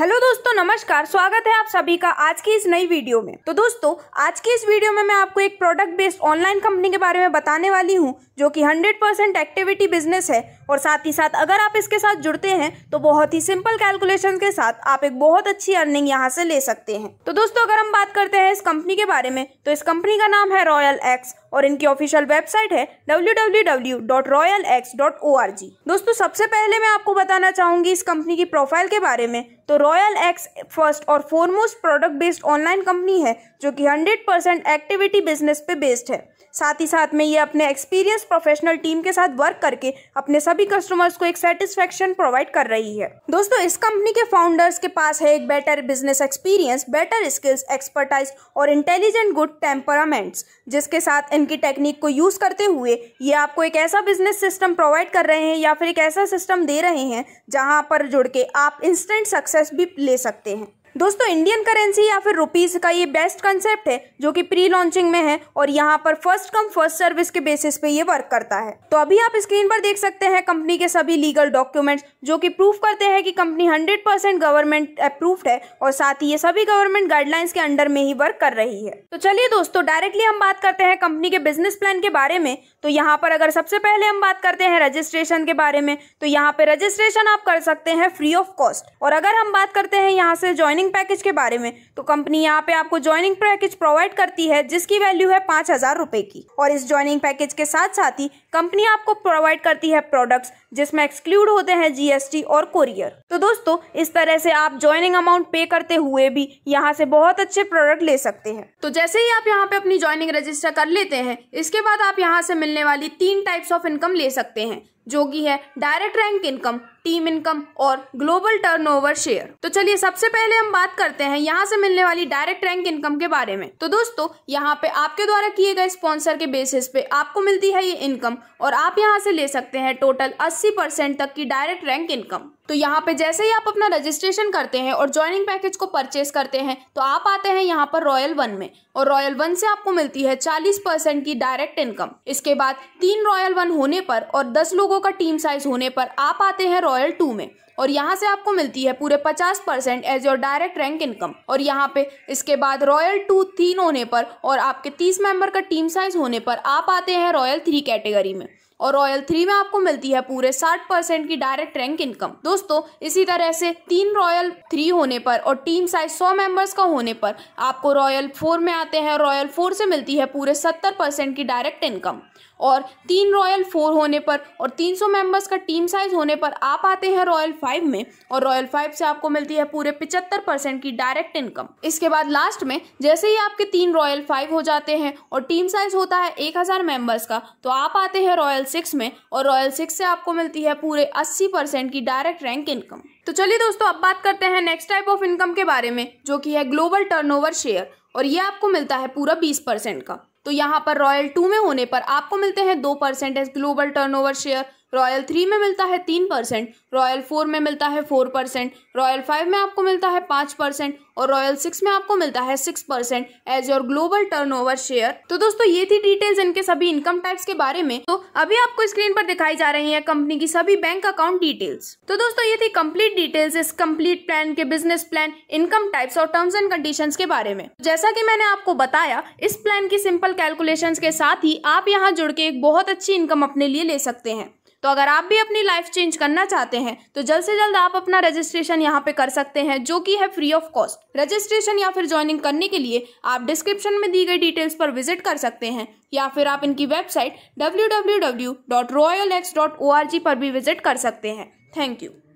hello दोस्तों नमस्कार स्वागत है आप सभी का आज की इस नई वीडियो में तो दोस्तों आज की इस वीडियो में मैं आपको एक प्रोडक्ट बेस्ड ऑनलाइन कंपनी के बारे में बताने वाली हूँ जो कि 100% एक्टिविटी बिजनेस है और साथ ही साथ अगर आप इसके साथ जुड़ते हैं तो बहुत ही सिंपल कैलकुलेशन के साथ आप एक बहुत अच्छी अर्निंग यहाँ से ले सकते हैं तो दोस्तों अगर हम बात करते हैं इस कंपनी के बारे में तो इस कंपनी का नाम है रॉयल एक्स और इनकी ऑफिशियल वेबसाइट है डब्ल्यू दोस्तों सबसे पहले मैं आपको बताना चाहूंगी इस कंपनी की प्रोफाइल के बारे में तो रॉयल एक्स फर्स्ट और foremost product based online company है जो कि 100% एक्टिविटी बिजनेस पे बेस्ड है साथ ही साथ में ये अपने एक्सपीरियंस प्रोफेशनल टीम के साथ वर्क करके अपने सब सभी कस्टमर्स को एक सेटिस्फेक्शन प्रोवाइड कर रही है दोस्तों इस कंपनी के फाउंडर्स के पास है एक better business experience better skills expertise और इंटेलिजेंट गुड टेम्परामेंट्स जिसके साथ इनकी टेक्निक को यूज करते हुए ये आपको एक ऐसा बिजनेस सिस्टम प्रोवाइड कर रहे हैं या फिर एक ऐसा सिस्टम दे रहे हैं जहाँ पर जुड़ के आप इंस्टेंट सक्सेस भी ले सकते हैं दोस्तों इंडियन करेंसी या फिर रुपीस का ये बेस्ट कंसेप्ट है जो कि प्री लॉन्चिंग में है और यहाँ पर फर्स्ट कम फर्स्ट सर्विस के बेसिस पे ये वर्क करता है तो अभी आप स्क्रीन पर देख सकते हैं कंपनी के सभी लीगल डॉक्यूमेंट्स जो कि प्रूफ करते हैं कि company hundred percent government approved है और साथ ही ये सभी गवर्नमेंट गाइडलाइंस के अंडर में ही वर्क कर रही है तो चलिए दोस्तों डायरेक्टली हम बात करते हैं कंपनी के बिजनेस प्लान के बारे में तो यहाँ पर अगर सबसे पहले हम बात करते हैं रजिस्ट्रेशन के बारे में तो यहाँ पे रजिस्ट्रेशन आप कर सकते हैं फ्री ऑफ कॉस्ट और अगर हम बात करते हैं यहाँ से ज्वाइनिंग ज्वाइनिंग पैकेज के बारे में तो कंपनी यहाँ पे आपको ज्वाइनिंग पैकेज प्रोवाइड करती है जिसकी वैल्यू है पाँच हजार रूपए की और इस ज्वाइनिंग पैकेज के साथ साथ ही कंपनी आपको प्रोवाइड करती है प्रोडक्ट्स जिसमें एक्सक्लूड होते हैं जीएसटी और कोरियर तो दोस्तों इस तरह से आप ज्वाइनिंग अमाउंट पे करते हुए भी यहाँ से बहुत अच्छे प्रोडक्ट ले सकते हैं तो जैसे ही आप यहाँ पे अपनी ज्वाइनिंग रजिस्टर कर लेते हैं इसके बाद आप यहाँ से मिलने वाली तीन टाइप्स ऑफ इनकम ले सकते हैं जो कि है direct rank income team income और ग्लोबल टर्नओवर शेयर तो चलिए सबसे पहले हम बात करते हैं यहाँ से मिलने वाली डायरेक्ट रैंक इनकम के बारे में तो दोस्तों यहाँ पे आपके द्वारा किए गए स्पॉन्सर के बेसिस पे आपको मिलती है ये इनकम और आप यहाँ से ले सकते हैं टोटल 80 परसेंट तक की डायरेक्ट रैंक इनकम तो यहाँ पे जैसे ही आप अपना रजिस्ट्रेशन करते हैं और ज्वाइनिंग पैकेज को परचेस करते हैं तो आप आते हैं यहाँ पर रॉयल वन में और रॉयल वन से आपको मिलती है 40 परसेंट की डायरेक्ट इनकम इसके बाद तीन रॉयल वन होने पर और 10 लोगों का टीम साइज होने पर आप आते हैं रॉयल टू में और यहाँ से आपको मिलती है पूरे 50 percent as your direct rank income और यहाँ पे इसके बाद रॉयल टू तीन होने पर और आपके 30 मेंबर का टीम साइज होने पर आप आते हैं रॉयल थ्री कैटेगरी में और रॉयल थ्री में आपको मिलती है पूरे साठ परसेंट की डायरेक्ट रैंक इनकम दोस्तों इसी तरह से तीन रॉयल थ्री होने पर और टीम साइज सौ मेंबर्स का होने पर आपको रॉयल फोर में आते हैं रॉयल फोर से मिलती है पूरे सत्तर परसेंट की डायरेक्ट इनकम और तीन रॉयल फोर होने पर और तीन सौ मेंबर्स का टीम साइज होने पर आप आते हैं रॉयल फाइव में और रॉयल फाइव से आपको मिलती है पूरे पिचहत्तर परसेंट की डायरेक्ट इनकम इसके बाद लास्ट में जैसे ही आपके तीन रॉयल फाइव हो जाते हैं और टीम साइज होता है एक हज़ार मेंबर्स का तो आप आते हैं रॉयल सिक्स में और रॉयल सिक्स से आपको मिलती है पूरे अस्सी परसेंट की डायरेक्ट रैंक इनकम तो चलिए दोस्तों अब बात करते हैं नेक्स्ट टाइप ऑफ इनकम के बारे में जो कि है ग्लोबल टर्नओवर शेयर और ये आपको मिलता है पूरा बीस परसेंट का तो यहाँ पर रॉयल टू में होने पर आपको मिलते हैं दो percent global turnover share Royal three में मिलता है तीन परसेंट रॉयल फोर में मिलता है फोर परसेंट रॉयल फाइव में आपको मिलता है पाँच परसेंट और रॉयल सिक्स में आपको मिलता है six percent as your global turnover share तो दोस्तों ये थी डिटेल्स इनके सभी इनकम टैक्स के बारे में तो अभी आपको स्क्रीन पर दिखाई जा रही है कंपनी की सभी बैंक अकाउंट डिटेल्स तो दोस्तों ये थी कम्प्लीट डिटेल्स इस कम्प्लीट प्लान के बिजनेस प्लान इनकम टैक्स और टर्म्स एंड कंडीशन के बारे में जैसा की मैंने आपको बताया इस प्लान की सिंपल कैलकुलेशन के साथ ही आप यहाँ जुड़ के एक बहुत अच्छी इनकम अपने लिए ले सकते हैं तो अगर आप भी अपनी लाइफ चेंज करना चाहते हैं तो जल्द से जल्द आप अपना रजिस्ट्रेशन यहाँ पे कर सकते हैं जो कि है फ्री ऑफ कॉस्ट रजिस्ट्रेशन या फिर ज्वाइनिंग करने के लिए आप डिस्क्रिप्शन में दी गई डिटेल्स पर विजिट कर सकते हैं या फिर आप इनकी वेबसाइट डब्ल्यू पर भी विजिट कर सकते हैं थैंक यू